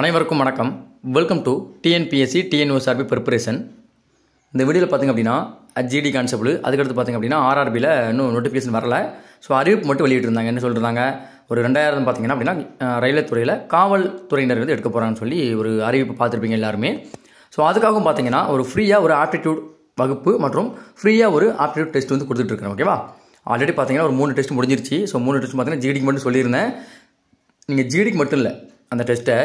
அனைவருக்கும் வணக்கம் welcome to TNPSC சார்பி ப்ரிப்பரேஷன் இந்த வீடியோவில் பார்த்திங்க அப்படின்னா ஜிடி கான்செப்டு அதுக்கடுத்து பார்த்திங்க அப்படின்னா ஆர்ஆர்பியில் இன்னும் நோட்டிஃபிகேஷன் வரல ஸோ அறிவிப்பு மட்டும் வெளியிட்டிருந்தாங்க என்ன சொல்லிருந்தாங்க ஒரு ரெண்டாயிரம் பார்த்தீங்கன்னா அப்படின்னா ரயில்வே துறையில் காவல்துறையினர் வந்து எடுக்க போகிறாங்கன்னு சொல்லி ஒரு அறிவிப்பு பார்த்துருப்பீங்க எல்லாருமே ஸோ அதுக்காகவும் பார்த்தீங்கன்னா ஒரு ஃப்ரீயாக ஒரு ஆப்டிடியூட் வகுப்பு மற்றும் ஃப்ரீயாக ஒரு ஆப்டிடியூட் டெஸ்ட் வந்து கொடுத்துட்ருக்கேன் ஓகேவா ஆல்ரெடி பார்த்தீங்கன்னா ஒரு மூணு டெஸ்ட் முடிஞ்சிருச்சு ஸோ மூணு டெஸ்ட் பார்த்தீங்கன்னா ஜிடிக்கு மட்டும் சொல்லியிருந்தேன் நீங்கள் ஜிடிக்கு மட்டும் இல்லை அந்த டெஸ்ட்டை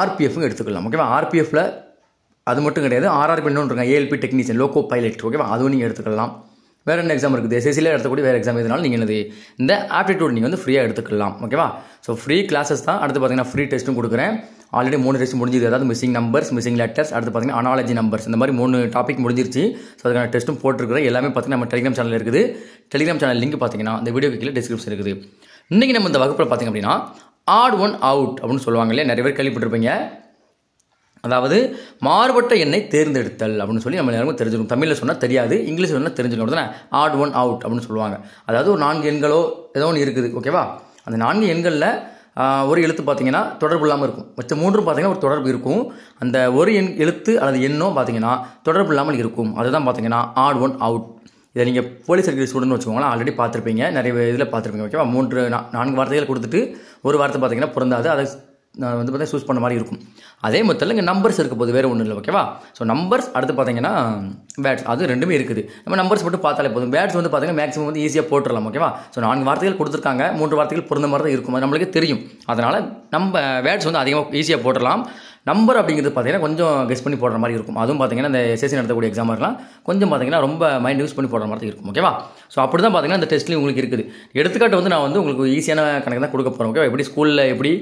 ஆர்பிஎஃப்னு எடுத்துக்கலாம் ஓகேவா ஆர்பிஎஃப்பில் அது மட்டும் கிடையாது ஆர்ஆர்பின்னு இருக்காங்க ஏஎல்பி டெக்னீஷியன் லோக்கோ பைலட் ஓகேவா அதுவும் நீங்கள் எடுத்துக்கலாம் வேறு என்ன எக்ஸாம் இருக்குது எஸ்எஸ்சியில் எடுத்தக்கூடிய வேறு எக்ஸாம் எதுனாலும் நீங்கள் இது இந்த ஆப்டிடியூட் நீங்கள் வந்து ஃப்ரீயாக எடுத்துக்கலாம் ஓகேவா ஸோ ஃப்ரீ கிளாஸஸ் தான் அடுத்து பார்த்தீங்கன்னா ஃப்ரீ டெஸ்ட்டும் கொடுக்குறேன் ஆல்ரெடி மூணு டெஸ்ட் முடிஞ்சது அதாவது மிஸ்ஸிங் நம்பர்ஸ் மிஸ்ஸிங் லெட்டர்ஸ் அடுத்து பார்த்தீங்கன்னா அனாலஜி நம்பர்ஸ் இந்த மாதிரி மூணு டாபிக் முடிஞ்சிருச்சு ஸோ அதுக்கான டெஸ்ட்டும் போட்டிருக்கிறேன் எல்லாமே பார்த்தீங்கன்னா நம்ம டெலிகிராம் சேனல் இருக்குது டெலிகிராம் சேனல் லிங்க் பார்த்தீங்கன்னா இந்த வீடியோ கீழே டிஸ்கிரிப்ஷன் இருக்குது இன்றைக்கி நம்ம இந்த வகுப்பில் பார்த்திங்க அப்படின்னா ஆட் ஒன் அவுட் அப்படின்னு சொல்லுவாங்க இல்லையா நிறைய பேர் கேள்விப்பட்டிருப்பீங்க அதாவது மாறுபட்ட எண்ணை தேர்ந்தெடுத்தல் அப்படின்னு சொல்லி நம்ம எல்லாருமே தெரிஞ்சுக்கணும் தமிழில் சொன்னால் தெரியாது இங்கிலீஷில் சொன்னால் தெரிஞ்சுக்கணும் தானே ஆட் ஒன் அவுட் அப்படின்னு சொல்லுவாங்க அதாவது ஒரு நான்கு எண்களோ ஏதோ ஒன்று இருக்குது ஓகேவா அந்த நான்கு எண்களில் ஒரு எழுத்து பார்த்தீங்கன்னா தொடர்பு இல்லாமல் இருக்கும் மற்ற மூன்றும் பார்த்தீங்கன்னா ஒரு தொடர்பு இருக்கும் அந்த ஒரு எண் எழுத்து அல்லது எண்ணோ பார்த்தீங்கன்னா தொடர்பு இல்லாமல் இருக்கும் அதுதான் பார்த்தீங்கன்னா ஆட் ஒன் அவுட் இதை நீங்கள் போலீஸ் சர்வீஸ் ஸ்டூடெண்ட் வச்சுக்கோங்களா ஆல்ரெடி பார்த்துருப்பீங்க நிறைய இதில் பார்த்துருப்பீங்க ஓகேவா மூன்று நான்கு வார்த்தைகள் கொடுத்துட்டு ஒரு வார்த்தை பார்த்தீங்கன்னா பிறந்தாது அதை வந்து பார்த்தீங்கன்னா சூஸ் பண்ண மாதிரி இருக்கும் அதே மொத்தத்தில் இங்கே நம்பர்ஸ் இருக்க போது வேறு ஒன்றும் இல்லை ஓகேவா ஸோ நம்பர்ஸ் அடுத்து பார்த்தீங்கன்னா பேட்ஸ் அது ரெண்டுமே இருக்குது நம்ம நம்பர்ஸ் மட்டும் பார்த்தாலே போதும் பேட்ஸ் வந்து பார்த்தீங்கன்னா மேக்ஸிமம் வந்து ஈஸியாக போட்டுடலாம் ஓகேவா ஸோ நான்கு வார்த்தைகள் கொடுத்துருக்காங்க மூன்று வார்த்தைகள் பிறந்த மாதிரி தான் இருக்கும் அது நம்மளுக்கு தெரியும் அதனால் நம்ம பேட்ஸ் வந்து அதிகமாக ஈஸியாக போட்டுடலாம் நம்பர் அப்படிங்கிறது பார்த்தீங்கன்னா கொஞ்சம் கெஸ் பண்ணி போடுற மாதிரி இருக்கும் அதுவும் பார்த்தீங்கன்னா இந்த சேசி நடத்தக்கூடிய எக்ஸாம் கொஞ்சம் பார்த்தீங்கன்னா ரொம்ப மைண்ட் யூஸ் பண்ணி போடுற மாதிரி இருக்கும் ஓகேவா ஸோ அப்படி தான் பார்த்தீங்கன்னா அந்த டெஸ்ட்லேயும் உங்களுக்கு இருக்குது எடுத்துக்காட்டு வந்து நான் வந்து உங்களுக்கு ஈஸியான கணக்கு தான் கொடுக்க போகிறேன் ஓகேவா எப்படி ஸ்கூலில் எப்படி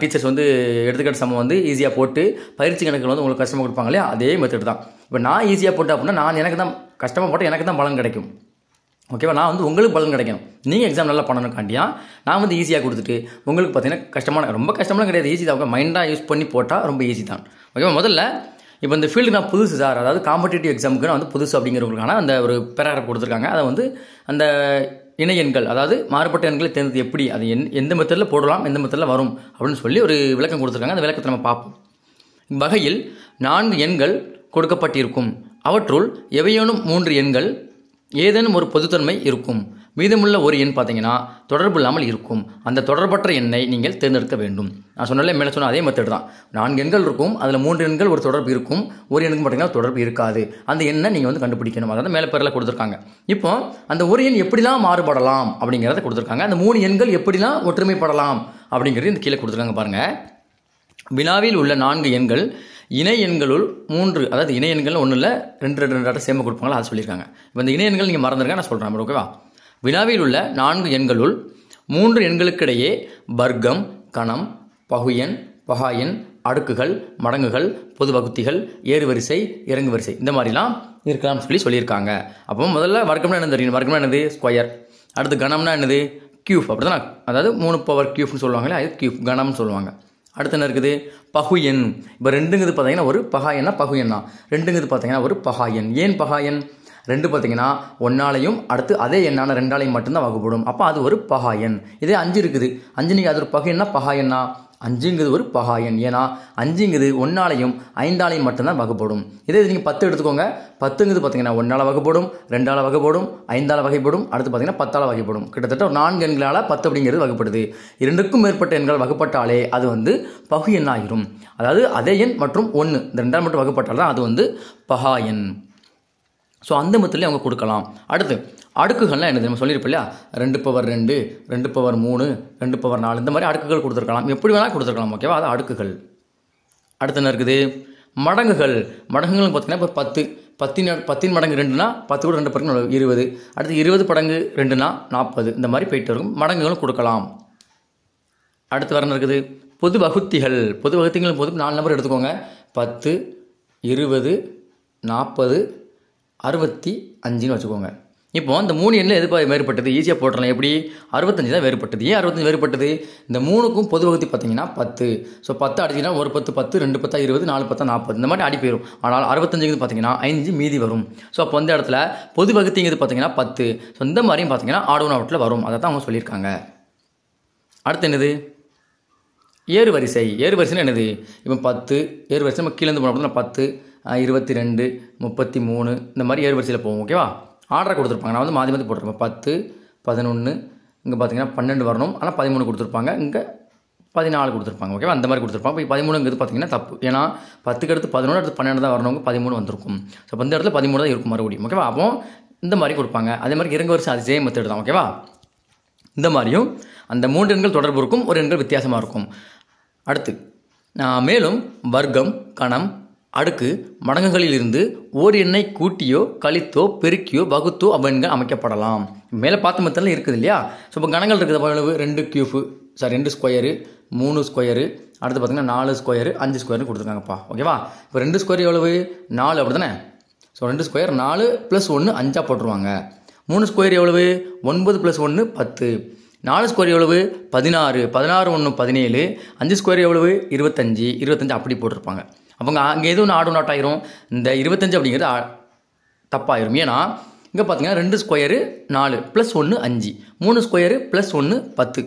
டீச்சர்ஸ் வந்து எடுத்துக்காட்டு சமம் வந்து ஈஸியாக போட்டு பயிற்சி கணக்கில் வந்து உங்களுக்கு கஷ்டமாக கொடுப்பாங்க இல்லையா அதே மெத்தட் தான் இப்போ நான் ஈஸியாக போட்டேன் அப்படின்னா நான் எனக்கு தான் கஷ்டமாக போட்டால் எனக்கு தான் பலன் கிடைக்கும் ஓகேவா நான் வந்து உங்களுக்கு பலன் கிடைக்கும் நீங்கள் எக்ஸாம் நல்லா பண்ணணுக்காண்டியா நான் வந்து ஈஸியாக கொடுத்துட்டு உங்களுக்கு பார்த்தீங்கன்னா கஷ்டமான ரொம்ப கஷ்டமான கிடையாது ஈஸி தான் மைண்டாக யூஸ் பண்ணி போட்டால் ரொம்ப ஈஸி தான் ஓகேவா முதல்ல இப்போ இந்த ஃபீல்டு நான் புதுசு சார் அதாவது காம்படிட்டிவ் எக்ஸாமுக்கு நான் வந்து புதுசு அப்படிங்கிறவங்களுக்கான அந்த ஒரு பேராகிராஃப் கொடுத்துருக்காங்க அதை வந்து அந்த இணை எண்கள் அதாவது மாறுபட்ட எண்களை தேர்ந்தது எப்படி அது எந் எந்த மெத்தடில் போடலாம் எந்த மெத்தடில் வரும் அப்படின்னு சொல்லி ஒரு விளக்கம் கொடுத்துருக்காங்க அந்த விளக்கத்தை நம்ம பார்ப்போம் வகையில் நான்கு எண்கள் கொடுக்கப்பட்டிருக்கும் அவற்றுள் எவையேனும் மூன்று எண்கள் ஏதேனும் ஒரு பொதுத்தன்மை இருக்கும் மீதமுள்ள ஒரு எண் பார்த்தீங்கன்னா தொடர்பு இல்லாமல் இருக்கும் அந்த தொடர்பற்ற எண்ணை நீங்கள் தேர்ந்தெடுக்க வேண்டும் நான் சொன்னாலே மேலே சொன்ன அதே மெத்தட் தான் நான்கு எண்கள் இருக்கும் அதில் மூன்று எண்கள் ஒரு தொடர்பு இருக்கும் ஒரு எண்ணுக்கு பார்த்தீங்கன்னா தொடர்பு இருக்காது அந்த எண்ணை நீங்கள் வந்து கண்டுபிடிக்கணும் அதாவது மேலே பேரில் கொடுத்துருக்காங்க இப்போ அந்த ஒரு எண் எப்படிலாம் மாறுபடலாம் அப்படிங்கிறத கொடுத்துருக்காங்க அந்த மூணு எண்கள் எப்படிலாம் ஒற்றுமைப்படலாம் அப்படிங்கிறது இந்த கீழே கொடுத்துருக்காங்க பாருங்கள் வினாவில் உள்ள நான்கு எண்கள் இணை எண்களுள் மூன்று அதாவது இணை எண்கள் ஒன்றும் இல்லை ரெண்டு ரெண்டு ரெண்டு சேம கொடுப்பாங்களா அதை சொல்லியிருக்காங்க இப்போ இந்த இணை எண்கள் நீங்கள் மறந்துருங்க நான் சொல்கிறேன் ஓகேவா வினாவில் உள்ள நான்கு எண்களுள் மூன்று எண்களுக்கிடையே வர்க்கம் கணம் பகுயன் பகாயன் அடுக்குகள் மடங்குகள் பொது வகுத்திகள் ஏறு வரிசை இறங்கு வரிசை இந்த மாதிரிலாம் இருக்கலாம்னு சொல்லி சொல்லியிருக்காங்க அப்போ முதல்ல வர்க்கம்னா என்ன தெரியும் வர்க்கம்னா என்னது ஸ்கொயர் அடுத்து கணம்னா என்னது க்யூஃப் அப்படி தான் அதாவது மூணு பவர் க்யூஃப்னு சொல்லுவாங்களே அது க்யூப் கணம்னு சொல்லுவாங்க அடுத்து என்ன இருக்குது பகு எண் இப்போ ரெண்டுங்கிறது பார்த்தீங்கன்னா ஒரு பகா எண்ணா பகு எண்ணா ரெண்டுங்கிறது பார்த்தீங்கன்னா ஒரு பகா எண் ஏன் பகா எண் ரெண்டு பார்த்தீங்கன்னா ஒன்னாலையும் அடுத்து அதே எண்ணான ரெண்டாலையும் மட்டும்தான் வகுப்படும் அப்போ அது ஒரு பகா எண் இதே அஞ்சு இருக்குது அஞ்சு நீங்கள் அது ஒரு பகு எண்ணா பகா எண்ணா அஞ்சுங்கிறது ஒரு எண் ஏன்னா அஞ்சுங்கிறது ஒன்னாலையும் ஐந்தாலையும் மட்டும்தான் வகுப்படும் இதே இது நீங்கள் பத்து எடுத்துக்கோங்க பத்துங்கிறது பார்த்தீங்கன்னா ஒன்றால் வகைப்படும் ரெண்டால் வகைப்படும் ஐந்தால் வகைப்படும் அடுத்து பார்த்தீங்கன்னா பத்தால் வகைப்படும் கிட்டத்தட்ட ஒரு நான்கு எண்களால் பத்து அப்படிங்கிறது வகைப்படுது இரண்டுக்கும் மேற்பட்ட எண்கள் வகுப்பட்டாலே அது வந்து பகு எண்ணாகிடும் அதாவது அதே எண் மற்றும் ஒன்று இந்த ரெண்டால் மட்டும் வகுப்பட்டால் தான் அது வந்து பகா எண் ஸோ அந்த மத்திலே அவங்க கொடுக்கலாம் அடுத்து அடுக்குகள்லாம் என்ன நம்ம சொல்லியிருப்போம் இல்லையா ரெண்டு பவர் ரெண்டு ரெண்டு பவர் மூணு ரெண்டு பவர் நாலு இந்த மாதிரி அடுக்குகள் கொடுத்துருக்கலாம் எப்படி வேணால் கொடுத்துருக்கலாம் ஓகேவா அது அடுக்குகள் அடுத்து என்ன இருக்குது மடங்குகள் மடங்குகள் பார்த்திங்கன்னா இப்போ பத்து பத்தின் பத்தின் மடங்கு ரெண்டுனா பத்து கூட ரெண்டு படங்கு இருபது அடுத்து இருபது படங்கு ரெண்டுனா நாற்பது இந்த மாதிரி போயிட்டு இருக்கும் மடங்குகளும் கொடுக்கலாம் அடுத்து வர இருக்குது பொது வகுத்திகள் பொது வகுத்திகள் போது நாலு நம்பர் எடுத்துக்கோங்க பத்து இருபது நாற்பது அறுபத்தி அஞ்சுன்னு வச்சுக்கோங்க இப்போ அந்த மூணு எண்ணில் எது வேறுபட்டது ஈஸியாக போட்டுடலாம் எப்படி அறுபத்தஞ்சு தான் வேறுபட்டது ஏன் அறுபத்தஞ்சு வேறுபட்டது இந்த மூணுக்கும் பொது வகுதி பார்த்தீங்கன்னா பத்து ஸோ பத்து அடிச்சிங்கன்னா ஒரு பத்து பத்து ரெண்டு பத்தா இருபது நாலு பத்தா நாற்பது இந்த மாதிரி அடி போயிடும் ஆனால் அறுபத்தஞ்சுங்கிறது பார்த்தீங்கன்னா அஞ்சு மீதி வரும் ஸோ அப்போ அந்த இடத்துல பொது வகுதிங்கிறது பார்த்தீங்கன்னா பத்து ஸோ இந்த மாதிரியும் பார்த்தீங்கன்னா ஆடோன் அவுட்டில் வரும் அதை தான் அவங்க சொல்லியிருக்காங்க அடுத்து என்னது ஏறு வரிசை ஏறு வரிசைன்னு என்னது இப்போ பத்து ஏறு வரிசை நம்ம கீழேருந்து போனால் பத்து இருபத்தி ரெண்டு முப்பத்தி மூணு இந்த மாதிரி ஏழு வரிசையில் போவோம் ஓகேவா ஆர்டரை கொடுத்துருப்பாங்க நான் வந்து மாற்றி மாதிரி போட்டிருப்பேன் பத்து பதினொன்று இங்கே பார்த்தீங்கன்னா பன்னெண்டு வரணும் ஆனால் பதிமூணு கொடுத்துருப்பாங்க இங்கே பதினாலு கொடுத்துருப்பாங்க ஓகேவா அந்த மாதிரி கொடுத்துருப்பாங்க இப்போ பதிமூணுங்கிறது பார்த்தீங்கன்னா தப்பு ஏன்னா பத்துக்கு அடுத்து பதினொன்று அடுத்து பன்னெண்டு தான் வரணுங்க பதிமூணு வந்திருக்கும் ஸோ இந்த இடத்துல பதிமூணு தான் இருக்கும் மறுபடியும் ஓகேவா அப்போ இந்த மாதிரி கொடுப்பாங்க அதே மாதிரி இறங்கு வருஷம் அதிசயம் சேம் மெத்தட் தான் ஓகேவா இந்த மாதிரியும் அந்த மூன்று எண்கள் தொடர்பு இருக்கும் ஒரு எண்கள் வித்தியாசமாக இருக்கும் அடுத்து மேலும் வர்க்கம் கணம் அடுக்கு மடங்குகளிலிருந்து ஓர் எண்ணை கூட்டியோ கழித்தோ பெருக்கியோ வகுத்தோ அப்படின்னு அமைக்கப்படலாம் மேலே பார்த்த மத்தியில் இருக்குது இல்லையா ஸோ இப்போ கணங்கள் இருக்குது அவ்வளவு ரெண்டு கியூஃபு சார் ரெண்டு ஸ்கொயரு மூணு ஸ்கொயரு அடுத்து பார்த்திங்கன்னா நாலு ஸ்கொயரு அஞ்சு ஸ்கொயர்னு கொடுத்துருக்காங்கப்பா ஓகேவா இப்போ ரெண்டு ஸ்கொயர் எவ்வளவு நாலு அப்படி தானே ஸோ ரெண்டு ஸ்கொயர் நாலு ப்ளஸ் ஒன்று அஞ்சாக போட்டுருவாங்க மூணு ஸ்கொயர் எவ்வளவு ஒன்பது ப்ளஸ் ஒன்று பத்து நாலு ஸ்கொயர் எவ்வளவு பதினாறு பதினாறு ஒன்று பதினேழு அஞ்சு ஸ்கொயர் எவ்வளவு இருபத்தஞ்சி இருபத்தஞ்சி அப்படி போட்டிருப்பாங்க அவங்க அங்கே எதுவும் ஆடு நாட் ஆயிரும் இந்த இருபத்தஞ்சு அப்படிங்கிறது தப்பாயிரும் ஏன்னா இங்கே பார்த்தீங்கன்னா ரெண்டு ஸ்கொயரு நாலு ப்ளஸ் ஒன்று அஞ்சு மூணு ஸ்கொயரு ப்ளஸ் ஒன்று பத்து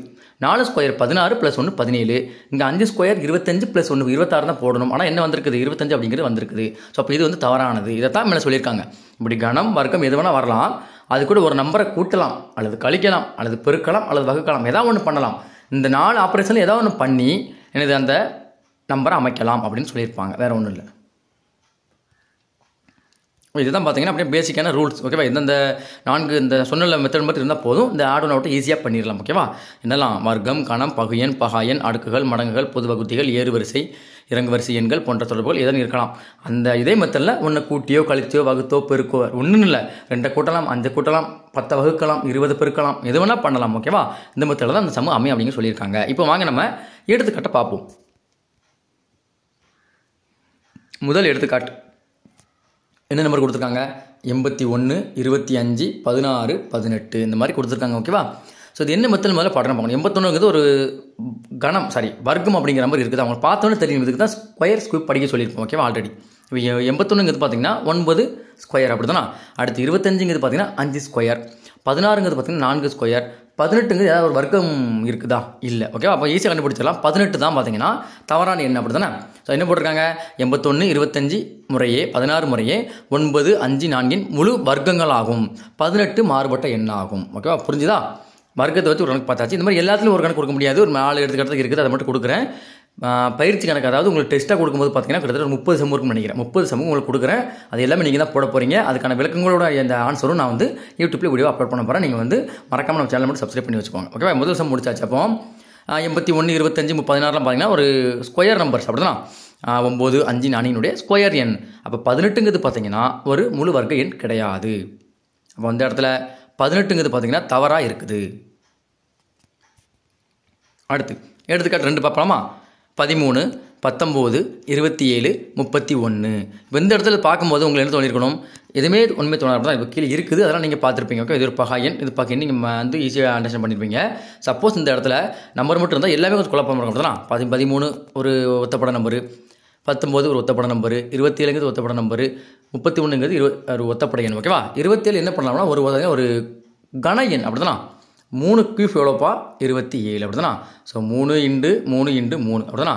நாலு ஸ்கொயர் பதினாறு ப்ளஸ் ஒன்று பதினேழு இங்கே அஞ்சு ஸ்கொயர் இருபத்தஞ்சு ப்ளஸ் ஒன்று இருபத்தாறு தான் போடணும் ஆனால் என்ன வந்திருக்குது இருபத்தஞ்சு அப்படிங்கிறது வந்திருக்குது ஸோ அப்போ இது வந்து தவறானது இதை தான் மேலே சொல்லியிருக்காங்க இப்படி கணம் வர்க்கம் எது வேணால் வரலாம் அது கூட ஒரு நம்பரை கூட்டலாம் அல்லது கழிக்கலாம் அல்லது பெருக்கலாம் அல்லது வகுக்கலாம் எதாவது ஒன்று பண்ணலாம் இந்த நாலு ஆப்ரேஷனில் எதாவது ஒன்று பண்ணி எனது அந்த நம்பரை அமைக்கலாம் அப்படின்னு சொல்லியிருப்பாங்க வேறு ஒன்றும் இல்லை இதுதான் பார்த்தீங்கன்னா அப்படியே பேசிக்கான ரூல்ஸ் ஓகேவா இந்தந்த நான்கு இந்த சொன்னல மெத்தட் மட்டும் இருந்தால் போதும் இந்த ஆட் ஒன் அவுட்டை ஈஸியாக பண்ணிடலாம் ஓகேவா என்னெல்லாம் வர்க்கம் கணம் பகுயன் பகாயன் அடுக்குகள் மடங்குகள் பொது வகுதிகள் ஏறுவரிசை இறங்கு வரிசை எண்கள் போன்ற தொடர்புகள் எதன் இருக்கலாம் அந்த இதே மெத்தடில் ஒன்று கூட்டியோ கழித்தியோ வகுத்தோ பெருக்கோ ஒன்றும் இல்லை ரெண்டை கூட்டலாம் அஞ்சு கூட்டலாம் பத்தை வகுக்கலாம் இருபது பெருக்கலாம் எது வேணால் பண்ணலாம் ஓகேவா இந்த மெத்தடில் தான் அந்த சமூக அமையும் அப்படின்னு சொல்லியிருக்காங்க இப்போ வாங்க நம்ம எடுத்துக்கிட்ட பார்ப்போம் முதல் எடுத்துக்காட்டு என்ன நம்பர் கொடுத்துருக்காங்க எண்பத்தி ஒன்று இருபத்தி அஞ்சு பதினாறு பதினெட்டு இந்த மாதிரி கொடுத்துருக்காங்க ஓகேவா ஸோ இது என்ன மெத்தல் முதல்ல படம் பார்க்கணும் எண்பத்தொன்னுங்கிறது ஒரு கணம் சாரி வர்க்கம் அப்படிங்கிற மாதிரி இருக்குது அவங்க பார்த்தோன்னு தெரியும் இதுக்கு தான் ஸ்கொயர் ஸ்கூப் படிக்க சொல்லியிருப்போம் ஓகேவா ஆல்ரெடி இப்போ எண்பத்தொன்னுங்கிறது பார்த்தீங்கன்னா ஒன்பது ஸ்கொயர் அப்படி தானே அடுத்து இருபத்தஞ்சுங்கிறது பார்த்தீங்கன்னா அஞ்சு ஸ்கொயர் பதினாறுங்கிறது பார்த்தீங்கன்னா நான்கு ஸ்கொயர் பதினெட்டுங்கிறது ஏதாவது ஒரு வர்க்கம் இருக்குதா இல்லை ஓகே அப்போ ஈஸியாக கண்டுபிடிச்சிடலாம் பதினெட்டு தான் பார்த்தீங்கன்னா தவறான எண் அப்படி தானே ஸோ என்ன போட்டிருக்காங்க எண்பத்தொன்று இருபத்தஞ்சி முறையே பதினாறு முறையே ஒன்பது அஞ்சு நான்கின் முழு வர்க்கங்களாகும் பதினெட்டு மாறுபட்ட எண்ணாகும் ஓகேவா புரிஞ்சுதா வர்க்கத்தை வச்சு ஒரு கணக்கு பார்த்தாச்சு இந்த மாதிரி எல்லாத்துலையும் ஒரு கணக்கு கொடுக்க முடியாது ஒரு நாலு எடுத்துக்கிறதுக்கு இருக்குது அதை மட்டும் கொடுக்குறேன் பயிற்சி கணக்கு அதாவது உங்களுக்கு டெஸ்ட்டாக கொடுக்கும்போது பார்த்தீங்கன்னா கிட்டத்தட்ட முப்பது சமூகம் நினைக்கிறேன் முப்பது சமூகம் உங்களுக்கு கொடுக்குறேன் அது எல்லாமே நீங்கள் தான் போட போகிறீங்க அதுக்கான விளக்கங்களோட அந்த ஆன்சரும் நான் வந்து யூடியூப்பில் வீடியோ அப்லோட் பண்ண போகிறேன் நீங்கள் வந்து மறக்காமல் நம்ம சேனல் மட்டும் சப்ஸ்கிரைப் பண்ணி வச்சுக்கோங்க ஓகேவா முதல் சம் முடிச்சாச்சு அப்போ எண்பத்தி ஒன்று இருபத்தஞ்சு பதினாறுலாம் பார்த்தீங்கன்னா ஒரு ஸ்கொயர் நம்பர்ஸ் அப்படின்னா ஒம்பது அஞ்சு நானினுடைய ஸ்கொயர் எண் அப்போ பதினெட்டுங்கிறது பார்த்தீங்கன்னா ஒரு முழு வர்க்க எண் கிடையாது அப்போ அந்த இடத்துல பதினெட்டுங்கிறது பார்த்தீங்கன்னா தவறாக இருக்குது அடுத்து எடுத்துக்காட்டு ரெண்டு பார்ப்பலாமா பதிமூணு பத்தொம்போது இருபத்தி ஏழு முப்பத்தி ஒன்று இப்போ இந்த இடத்துல பார்க்கும்போது உங்களுக்கு என்ன தோணிருக்கணும் எதுவுமே உண்மை தோணாது தான் இப்போ கீழே இருக்குது அதெல்லாம் நீங்கள் பார்த்துருப்பீங்க ஓகே இது ஒரு பகாயன் இது பார்க்க நீங்கள் வந்து ஈஸியாக அண்டர்ஸ்டாண்ட் பண்ணியிருப்பீங்க சப்போஸ் இந்த இடத்துல நம்பர் மட்டும் இருந்தால் எல்லாமே கொஞ்சம் குழப்பம் இருக்கணும் பதி பதிமூணு ஒரு ஒத்தப்பட நம்பரு பத்தொம்போது ஒரு ஒத்தப்பட நம்பரு இருபத்தி ஏழுங்கிறது ஒத்தப்பட நம்பரு முப்பத்தி ஒன்றுங்கிறது இரு ஒரு ஒத்தப்பட எண் ஓகேவா இருபத்தேழு என்ன பண்ணலாம்னா ஒரு ஒரு கண எண் அப்படி மூணு க்யூப் எவ்வளோப்பா இருபத்தி ஏழு அப்படி தானே ஸோ மூணு இண்டு மூணு இண்டு மூணு அப்படிதானா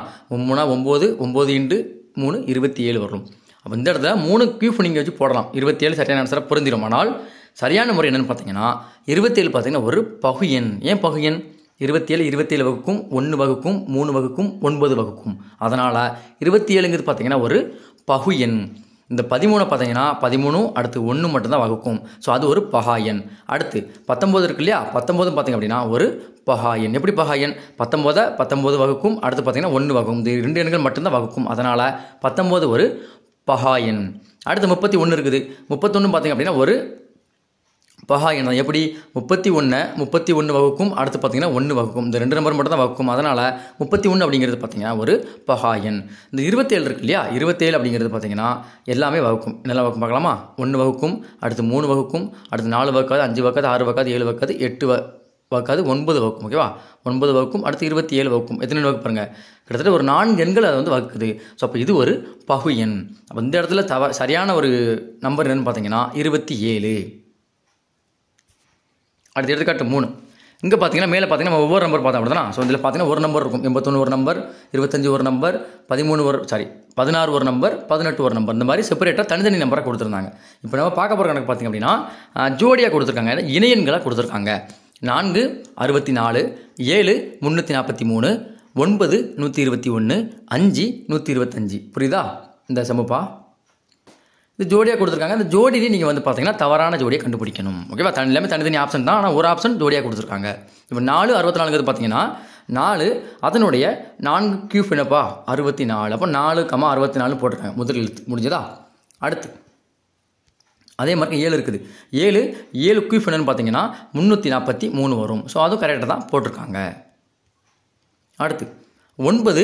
தானே ஒம்பது ஒம்பது இண்டு மூணு இருபத்தி ஏழு வரும் அப்போ இந்த இடத்துல மூணு க்யூப் நீங்கள் வச்சு போடலாம் இருபத்தி ஏழு சரியான ஆன்சராக புரிஞ்சிடும் ஆனால் சரியான முறை என்னென்னு பார்த்தீங்கன்னா இருபத்தேழு பார்த்தீங்கன்னா ஒரு பகு எண் ஏன் பகு எண் இருபத்தி இருபத்தி இருபத்தேழு வகுக்கும் ஒன்று வகுக்கும் மூணு வகுக்கும் ஒன்பது வகுக்கும் அதனால் இருபத்தி ஏழுங்கிறது பார்த்திங்கன்னா ஒரு பகு எண் இந்த பதிமூணை பார்த்தீங்கன்னா பதிமூணும் அடுத்து ஒன்று மட்டும்தான் வகுக்கும் ஸோ அது ஒரு பகாயன் அடுத்து பத்தொம்போது இருக்கு இல்லையா பத்தொம்போதும் பார்த்திங்க அப்படின்னா ஒரு பகாயன் எப்படி பகாயன் பத்தொம்போதை பத்தொம்போது வகுக்கும் அடுத்து பார்த்திங்கன்னா ஒன்று வகுக்கும் இது ரெண்டு எண்கள் மட்டும்தான் வகுக்கும் அதனால் பத்தொம்போது ஒரு பகாயன் அடுத்து முப்பத்தி ஒன்று இருக்குது முப்பத்தொன்று பார்த்திங்க அப்படின்னா ஒரு பஹா என எப்படி முப்பத்தி ஒன்று முப்பத்தி ஒன்று வகுக்கும் அடுத்து பார்த்தீங்கன்னா ஒன்று வகுக்கும் இந்த ரெண்டு நம்பர் மட்டும் தான் வகுக்கும் அதனால் முப்பத்தி ஒன்று அப்படிங்கிறது பார்த்திங்கன்னா ஒரு பஹா எண் இந்த இருபத்தேழு இருக்கு இல்லையா இருபத்தேழு அப்படிங்கிறது பார்த்தீங்கன்னா எல்லாமே வகுக்கும் என்னெல்லாம் வகுக்கும் பார்க்கலாமா ஒன்று வகுக்கும் அடுத்து மூணு வகுக்கும் அடுத்து நாலு வகுக்காது அஞ்சு வகுக்காது ஆறு வகுக்காது ஏழு வகுக்காது எட்டு வ வகுக்காது ஒன்பது வகுக்கும் ஓகேவா ஒன்பது வகுக்கும் அடுத்து இருபத்தி ஏழு வகுக்கும் எத்தனை வகுப்பு பாருங்கள் கிட்டத்தட்ட ஒரு நான்கு எண்கள் அதை வந்து வகுக்குது ஸோ அப்போ இது ஒரு பகு எண் அப்போ இந்த இடத்துல தவ சரியான ஒரு நம்பர் என்னென்னு பார்த்தீங்கன்னா இருபத்தி ஏழு அடுத்த எடுத்துக்காட்டு மூணு இங்கே பார்த்தீங்கன்னா மேலே பார்த்தீங்கன்னா நம்ம ஒவ்வொரு நம்பர் பார்த்தோம் தான் ஸோ இதில் பார்த்தீங்கன்னா ஒரு நம்பர் இருக்கும் எண்பத்தொன்று ஒரு நம்பர் இருபத்தஞ்சி ஒரு நம்பர் பதிமூணு ஒரு சாரி பதினாறு ஒரு நம்பர் பதினெட்டு ஒரு நம்பர் இந்த மாதிரி செப்பரேட்டாக தனித்தனி நம்பரை கொடுத்துருந்தாங்க இப்போ நம்ம பார்க்க போகிற கணக்கு பார்த்திங்க அப்படின்னா ஜோடியாக கொடுத்துருக்காங்க இணையன்களாக கொடுத்துருக்காங்க நான்கு அறுபத்தி நாலு ஏழு முந்நூற்றி நாற்பத்தி மூணு ஒன்பது நூற்றி இருபத்தி ஒன்று அஞ்சு நூற்றி இருபத்தஞ்சி புரியுதா இந்த சமப்பா இது ஜோடியாக கொடுத்துருக்காங்க அந்த ஜோடியிலே நீங்கள் வந்து பார்த்தீங்கன்னா தவறான ஜோடியை கண்டுபிடிக்கணும் ஓகேவா தனி எல்லாமே தனித்தனி ஆப்ஷன் தான் ஆனால் ஒரு ஆப்ஷன் ஜோடியாக கொடுத்துருக்காங்க இப்போ நாலு அறுபத்தி நாலுங்கிறது பார்த்தீங்கன்னா நாலு அதனுடைய நான்கு கியூப் என்னப்பா அறுபத்தி நாலு அப்போ நாலு கமா அறுபத்தி நாலு போட்டிருக்காங்க முதல் எழுத்து முடிஞ்சதா அடுத்து அதே மாதிரி ஏழு இருக்குது ஏழு ஏழு கியூப் என்னன்னு பார்த்தீங்கன்னா முந்நூற்றி நாற்பத்தி மூணு வரும் ஸோ அதுவும் கரெக்டாக தான் போட்டிருக்காங்க அடுத்து ஒன்பது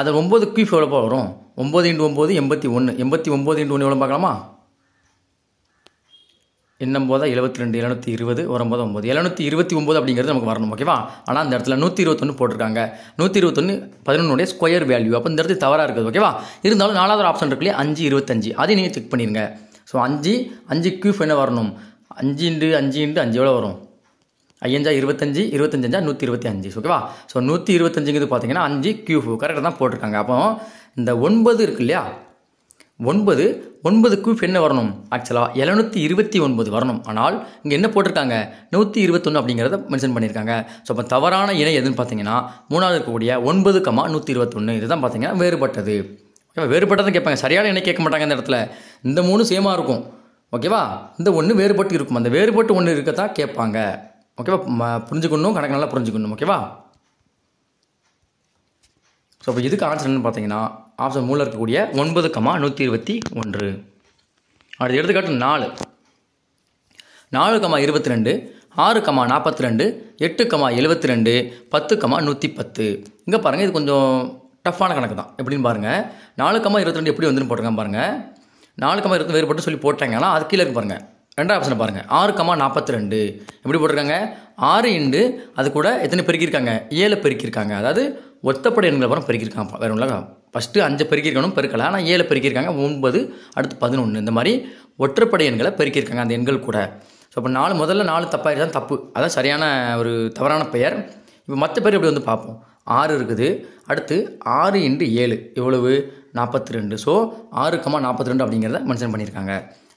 அது ஒம்பது கியூப் எவ்வளோப்பா வரும் ஒம்பது இன்ட்டு ஒம்பது எண்பத்தி ஒன்று எண்பத்தி ஒம்பது இண்டு ஒன்று எவ்வளோ பார்க்கலாமா எண்ணம் எழுபத்தி ரெண்டு எழுநூத்தி இருபது ஒன்பது ஒம்பது எழுநூத்தி இருபத்தி ஒம்பது அப்படிங்கிறது நமக்கு வரணும் ஓகேவா ஆனால் அந்த இடத்துல நூற்றி இருபத்தொன்று போட்டிருக்காங்க நூற்றி இருபத்தொன்று பதினொன்னுடைய ஸ்கொயர் வேல்யூ அப்போ இந்த இடத்துல தவறாக இருக்குது ஓகேவா இருந்தாலும் நாலாவது ஆப்ஷன் இருக்குல்லையே அஞ்சு இருபத்தஞ்சு அதையும் நீங்கள் செக் பண்ணிடுங்க ஸோ அஞ்சு அஞ்சு க்யூஃப் என்ன வரணும் அஞ்சு இண்டு அஞ்சு இண்டு அஞ்சு எவ்வளோ வரும் ஐயஞ்சா இருபத்தஞ்சு இருபத்தஞ்சா நூற்றி இருபத்தி அஞ்சு ஓகேவா ஸோ நூற்றி இருபத்தஞ்சுங்கிறது பார்த்தீங்கன்னா அஞ்சு கியூ கரெக்டாக தான் போட்டிருக்காங்க அப்போ இந்த ஒன்பது இருக்கு இல்லையா ஒன்பது ஒன்பது கியூப் என்ன வரணும் ஆக்சுவலாக எழுநூற்றி இருபத்தி ஒன்பது வரணும் ஆனால் இங்கே என்ன போட்டிருக்காங்க நூற்றி இருபத்தொன்று அப்படிங்கிறத மென்ஷன் பண்ணியிருக்காங்க ஸோ அப்போ தவறான இணை எதுன்னு பார்த்தீங்கன்னா மூணாவது இருக்கக்கூடிய ஒன்பது கமா நூற்றி இருபத்தொன்று இதுதான் பார்த்தீங்கன்னா வேறுபட்டது ஓகேவா வேறுபட்டதும் கேட்பாங்க சரியான இணை கேட்க மாட்டாங்க இந்த இடத்துல இந்த மூணு சேமாக இருக்கும் ஓகேவா இந்த ஒன்று வேறுபட்டு இருக்கும் அந்த வேறுபட்டு ஒன்று இருக்கத்தான் கேட்பாங்க ஓகேவா புரிஞ்சுக்கணும் கணக்கு நல்லா புரிஞ்சுக்கணும் ஓகேவா ஸோ இப்போ இதுக்கு ஆன்சர் என்னன்னு பார்த்தீங்கன்னா ஆப்ஷன் மூலம் இருக்கக்கூடிய ஒன்பது கமா நூற்றி இருபத்தி ஒன்று அடுத்து எடுத்துக்காட்டு நாலு நாலு கமா இருபத்தி ரெண்டு ஆறு கமா நாற்பத்தி ரெண்டு எட்டு கமா எழுபத்தி ரெண்டு பத்து கமா நூற்றி பத்து இங்கே பாருங்கள் இது கொஞ்சம் டஃப்பான கணக்கு தான் எப்படின்னு பாருங்கள் நாலு கமா இருபத்தி ரெண்டு எப்படி வந்துன்னு போட்டிருக்காங்க பாருங்கள் நாலு கமா இருபத்தி வேறுபட்டு சொல்லி போட்டாங்கன்னா அது கீழே இருக்கு பாருங்கள் ரெண்டாவது ஆப்ஷனை பாருங்கள் ஆறு கமா நாற்பத்தி ரெண்டு எப்படி போட்டிருக்காங்க ஆறு இண்டு அது கூட எத்தனை பெருக்கியிருக்காங்க ஏழு பெருக்கியிருக்காங்க அதாவது ஒத்தப்படை எண்களை படம் பெருக்கியிருக்காங்க வேறு உள்ள ஃபஸ்ட்டு அஞ்சு பெருக்கியிருக்கணும் பெருக்கலை ஆனால் ஏழு பெருக்கியிருக்காங்க ஒன்பது அடுத்து பதினொன்று இந்த மாதிரி ஒற்றைப்படை எண்களை பெருக்கியிருக்காங்க அந்த எண்கள் கூட ஸோ அப்போ நாலு முதல்ல நாலு தப்பாக தான் தப்பு அதான் சரியான ஒரு தவறான பெயர் இப்போ மற்ற பேர் எப்படி வந்து பார்ப்போம் ஆறு இருக்குது அடுத்து ஆறு இன்ட்டு ஏழு எவ்வளவு நாற்பத்தி ரெண்டு ஸோ ஆறு கமா நாற்பத்தி ரெண்டு அப்படிங்கிறத மென்ஷன் பண்ணியிருக்காங்க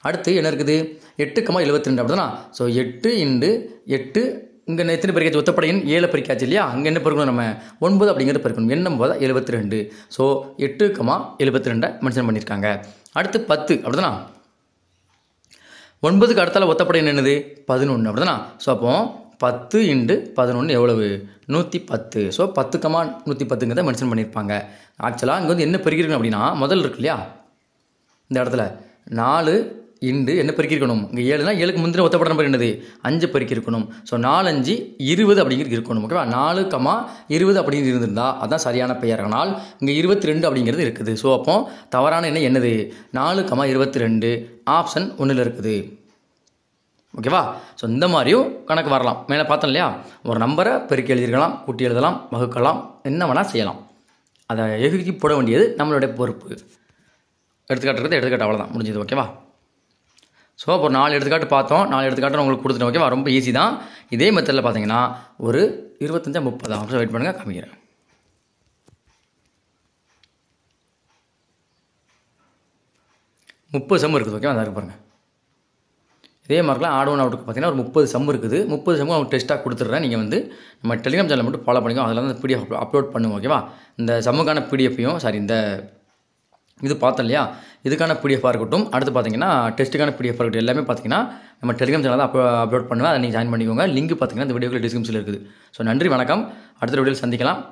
அடுத்து என்ன இருக்குது எட்டு கமா எழுபத்தி ரெண்டு அப்படிதானா ஸோ எட்டு இண்டு எட்டு இங்கே எத்தனை பெருக்காச்சு ஒத்தப்படையின் ஏழை பெருக்காச்சு இல்லையா அங்கே என்ன பெருக்கணும் நம்ம ஒன்பது அப்படிங்கிறத பெருக்கணும் என்ன போதா எழுபத்தி ரெண்டு ஸோ எட்டு கமா எழுபத்தி ரெண்டை மென்ஷன் பண்ணியிருக்காங்க அடுத்து பத்து அப்படிதானா ஒன்பதுக்கு அடுத்தால ஒத்தப்படை என்னது பதினொன்று அப்படிதானா ஸோ அப்போ பத்து இண்டு பதினொன்று எவ்வளவு நூற்றி பத்து ஸோ பத்து கமா நூற்றி பத்துங்கிறத மென்ஷன் பண்ணியிருப்பாங்க ஆக்சுவலாக இங்கே வந்து என்ன பெருகிருக்கணும் அப்படின்னா முதல் இருக்கு இல்லையா இந்த இடத்துல நாலு இண்டு என்ன பெருக்கிருக்கணும் இங்கே ஏழுனா ஏழுக்கு முந்தின ஒத்தப்பட நம்பர் என்னது அஞ்சு பெருக்கிருக்கணும் ஸோ நாலஞ்சு இருபது அப்படிங்கிறது இருக்கணும் ஓகேவா நாலு கமா இருபது அப்படிங்கிறது இருந்திருந்தால் அதுதான் சரியான பெயர் ஆனால் இங்கே இருபத்தி ரெண்டு அப்படிங்கிறது இருக்குது ஸோ அப்போ தவறான என்ன என்னது நாலு கமா இருபத்தி ரெண்டு ஆப்ஷன் ஒன்றில் இருக்குது ஓகேவா ஸோ இந்த மாதிரியும் கணக்கு வரலாம் மேலே பார்த்தோம் இல்லையா ஒரு நம்பரை பெருக்கி எழுதிருக்கலாம் கூட்டி எழுதலாம் வகுக்கலாம் என்ன வேணால் செய்யலாம் அதை எழுதி போட வேண்டியது நம்மளுடைய பொறுப்பு எடுத்துக்காட்டுறது எடுத்துக்காட்டு அவ்வளோதான் முடிஞ்சது ஓகேவா ஸோ அப்போ நாலு எடுத்துக்காட்டு பார்த்தோம் நாலு எடுத்துக்காட்டு நான் உங்களுக்கு கொடுத்துட்டேன் ஓகேவா ரொம்ப ஈஸி தான் இதே மெத்தடில் பார்த்தீங்கன்னா ஒரு இருபத்தஞ்சா முப்பதாம் நிமிஷம் வெயிட் பண்ணுங்கள் காமிக்கிறேன் முப்பது செம் இருக்குது ஓகேவா அதாக பாருங்கள் இதே மாதிரிலாம் ஆட் ஒன் அவுட்டுக்கு பார்த்தீங்கன்னா ஒரு முப்பது செம் இருக்குது முப்பது செம் அவங்க டெஸ்ட்டாக கொடுத்துட்றேன் நீங்கள் வந்து நம்ம டெலிகிராம் சேனல் மட்டும் ஃபாலோ பண்ணிக்கோ அதில் வந்து பிடிஎஃப் அப்லோட் பண்ணுவோம் ஓகேவா இந்த செம்முக்கான பிடிஎஃப்பையும் சாரி இந்த இது பார்த்தோம் இல்லையா இதுக்கான பிடிஎஃபாக இருக்கட்டும் அடுத்து பார்த்தீங்கன்னா டெஸ்ட்டுக்கான பிடிஎஃப் இருக்கட்டும் எல்லாமே பார்த்தீங்கன்னா நம்ம டெலிகிராம் சேனல் தான் அப்போ அப்லோட் பண்ணுவேன் அதை நீங்கள் ஜாயின் பண்ணிக்கோங்க லிங்க் பார்த்தீங்கன்னா இந்த வீடியோக்கு டிஸ்கிரிப்ஷனில் இருக்குது ஸோ நன்றி வணக்கம் அடுத்த வீடியோவில் சந்திக்கலாம்